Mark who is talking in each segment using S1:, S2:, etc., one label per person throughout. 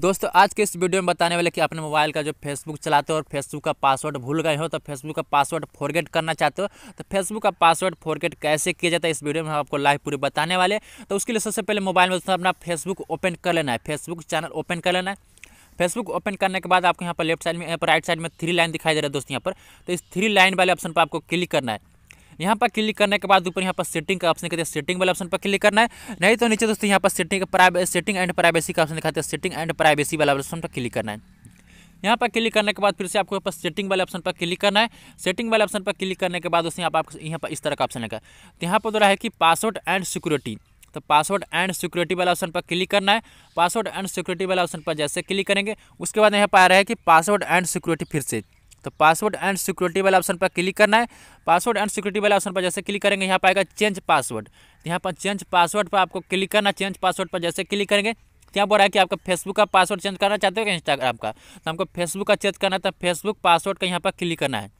S1: दोस्तों आज के इस वीडियो में बताने वाले कि अपने मोबाइल का जो फेसबुक चलाते हो और फेसबुक का पासवर्ड भूल गए हो तो फेसबुक का पासवर्ड फॉरगेट करना चाहते हो तो फेसबुक का पासवर्ड फॉरगेट कैसे किया जाता है इस वीडियो में हम आपको लाइव पूरी बताने वाले तो उसके लिए सबसे पहले मोबाइल में अपना फेसबुक ओपन कर लेना है फेसबुक चैनल ओपन कर लेना है फेसबुक ओपन करने के बाद आपको यहाँ पर लेफ्ट साइड में यहाँ पर राइट साइड में थ्री लाइन दिखाई दे रहा है दोस्तों यहाँ पर तो इस थ्री लाइन वाले ऑप्शन पर आपको क्लिक करना है यहाँ पर क्लिक करने के बाद ऊपर यहाँ पर सेटिंग का ऑप्शन कहते हैं सेटिंग वाले ऑप्शन पर क्लिक करना है नहीं तो नीचे दोस्तों यहाँ पर सेटिंग सेटिंग एंड प्राइवेसी का ऑप्शन दिखाते हैं सेटिंग एंड प्राइवेसी वाला ऑप्शन पर क्लिक करना है यहाँ पर क्लिक करने के बाद फिर से आपको यहाँ पर सेटिंग वाले ऑप्शन पर क्लिक करना है सेटिंग वाले ऑप्शन पर क्लिक करने के बाद उसने पर आपको यहाँ पर इस तरह का ऑप्शन लगा तो यहाँ पर जो रहा है कि पासवर्ड एंड सिक्योरिटी तो पासवर्ड एंड सिक्योरिटी वाला ऑप्शन पर क्लिक करना है पासवर्ड एंड सिक्योरिटी वाला ऑप्शन पर जैसे क्लिक करेंगे उसके बाद यहाँ पर आ रहा है कि पासवर्ड एंड सिक्योरिटी फिर से तो पासवर्ड एंड सिक्योरिटी वाले ऑप्शन पर क्लिक करना है पासवर्ड एंड सिक्योरिटी वाले ऑप्शन पर जैसे क्लिक करेंगे यहाँ पर आएगा चेंज पासवर्ड तो यहाँ पर चेंज पासवर्ड पर आपको क्लिक करना चेंज पासवर्ड पर जैसे क्लिक करेंगे तो यहाँ पर है कि आपका फेसबुक का पासवर्ड चेंज करना चाहते हो इंस्टाग्राम का तो हमको फेसबुक का चेंज करना है तो फेसबुक पासवर्ड का यहाँ पर क्लिक करना है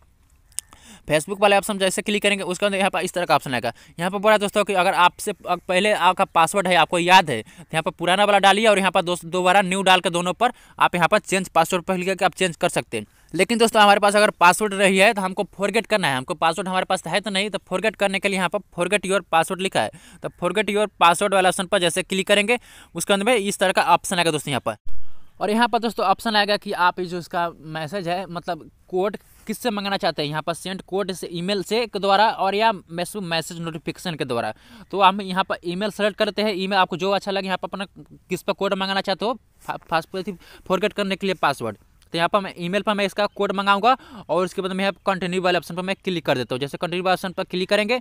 S1: फेसबुक वाले ऑप्शन जैसे क्लिक करेंगे उसके बाद यहाँ पर इस तरह का ऑप्शन आएगा यहाँ पर बोला दोस्तों कि अगर आपसे पहले आपका पासवर्ड है आपको याद है तो यहाँ पर पुराना वाला डालिए और यहाँ पर दोबारा न्यू डाल के दोनों पर आप यहाँ पर चेंज पासवर्ड पर क्लिक करके आप चेंज कर सकते हैं लेकिन दोस्तों हमारे पास अगर पासवर्ड रही है तो हमको फॉरगेट करना है हमको पासवर्ड हमारे पास है तो नहीं तो फॉरगेट करने के लिए यहाँ पर फॉरगेट योर पासवर्ड लिखा है तो फॉरगेट योर पासवर्ड वाला ऑप्शन पर जैसे क्लिक करेंगे उसके अंदर में इस तरह का ऑप्शन आएगा दोस्तों यहाँ पर और यहाँ पर दोस्तों ऑप्शन आएगा कि आप जो इसका मैसेज है मतलब कोड किससे मंगाना चाहते हैं यहाँ पर सेंड कोड से ईमेल से के द्वारा और या मैसेज मैसेज नोटिफिकेशन के द्वारा तो हम यहाँ पर ईमेल सेलेक्ट करते हैं ईमेल आपको जो अच्छा लगे यहाँ पर अपना किस पर कोड मंगाना चाहते हो फास्ट फॉरगेट करने के लिए पासवर्ड तो यहाँ पर मैं ईमेल पर मैं इसका कोड मंगाऊंगा और उसके बाद मैं यहाँ कंटिन्यू वाले ऑप्शन पर मैं क्लिक कर देता हूँ जैसे कंटिन्यू वाले ऑप्शन पर क्लिक करेंगे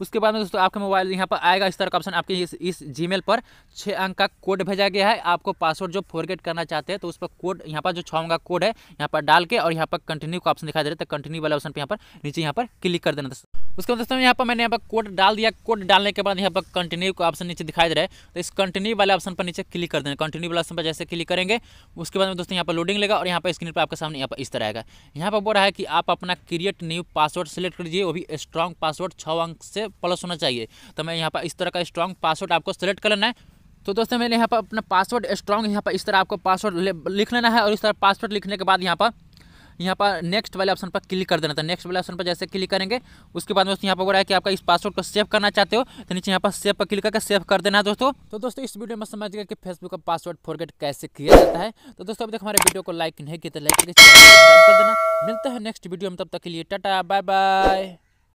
S1: उसके बाद में दोस्तों आपके मोबाइल यहाँ पर आएगा इस तरह का ऑप्शन आपके इस इस जीमेल पर छः अंक का कोड भेजा गया है आपको पासवर्ड जो फॉरगेट करना चाहते हैं तो उस पर कोड यहाँ पर जो छः अंक का कोड है यहाँ पर डाल के और यहाँ पर कंटिन्यू का ऑप्शन दिखाई दे रहा है तो कंटिन्यू वाला ऑप्शन पर यहाँ पर नीचे यहाँ पर क्लिक कर देना दोस्तों उसके बाद दोस्तों यहाँ पर मैंने यहाँ पर कोड डाल दिया कोड डालने के बाद यहाँ पर कंटिन्यू का ऑप्शन नीचे दिखाई दे रहा है तो इस कंटिन्यू वाले ऑप्शन पर नीचे क्लिक कर देना कंटिन्यू वाला ऑप्शन पर जैसे क्लिक करेंगे उसके बाद में दोस्तों यहाँ पर लोडिंग लेगा और यहाँ पर स्क्रीन पर आपके सामने यहाँ पर इस तरह आएगा यहाँ पर बोल रहा है कि आप अपना क्रिएट न्यू पासवर्ड सेलेक्ट कर लीजिए वो भी स्ट्रॉन्ग पासवर्ड छः अंक से प्लस होना चाहिए तो मैं यहाँ पर इस तरह का स्ट्रॉन्ग पासवर्ड आपको सेलेक्ट कर लेना है तो दोस्तों मैंने यहाँ पर अपना पासवर्ड स्ट्रॉन्ग यहाँ पर इस तरह आपको पासवर्ड लिख लेना है और इस तरह पासवर्ड लिखने के बाद यहाँ पर यहाँ पर नेक्स्ट वाले ऑप्शन पर क्लिक कर देना था तो नेक्स्ट वाले ऑप्शन पर जैसे क्लिक करेंगे उसके बाद दोस्तों यहाँ पर बोला है कि आपका इस पासवर्ड को सेव करना चाहते हो तो नीचे यहाँ पर सेव पर क्लिक करके सेव कर देना है दोस्तों तो दोस्तों इस वीडियो में समझ गया कि फेसबुक का पासवर्ड फॉरगेट कैसे किया जाता है तो दोस्तों अब देख हमारे वीडियो को लाइक नहीं किया तो लाइक कर देना मिलते हैं नेक्स्ट वीडियो में तब तक के लिए टाटा बाय बाय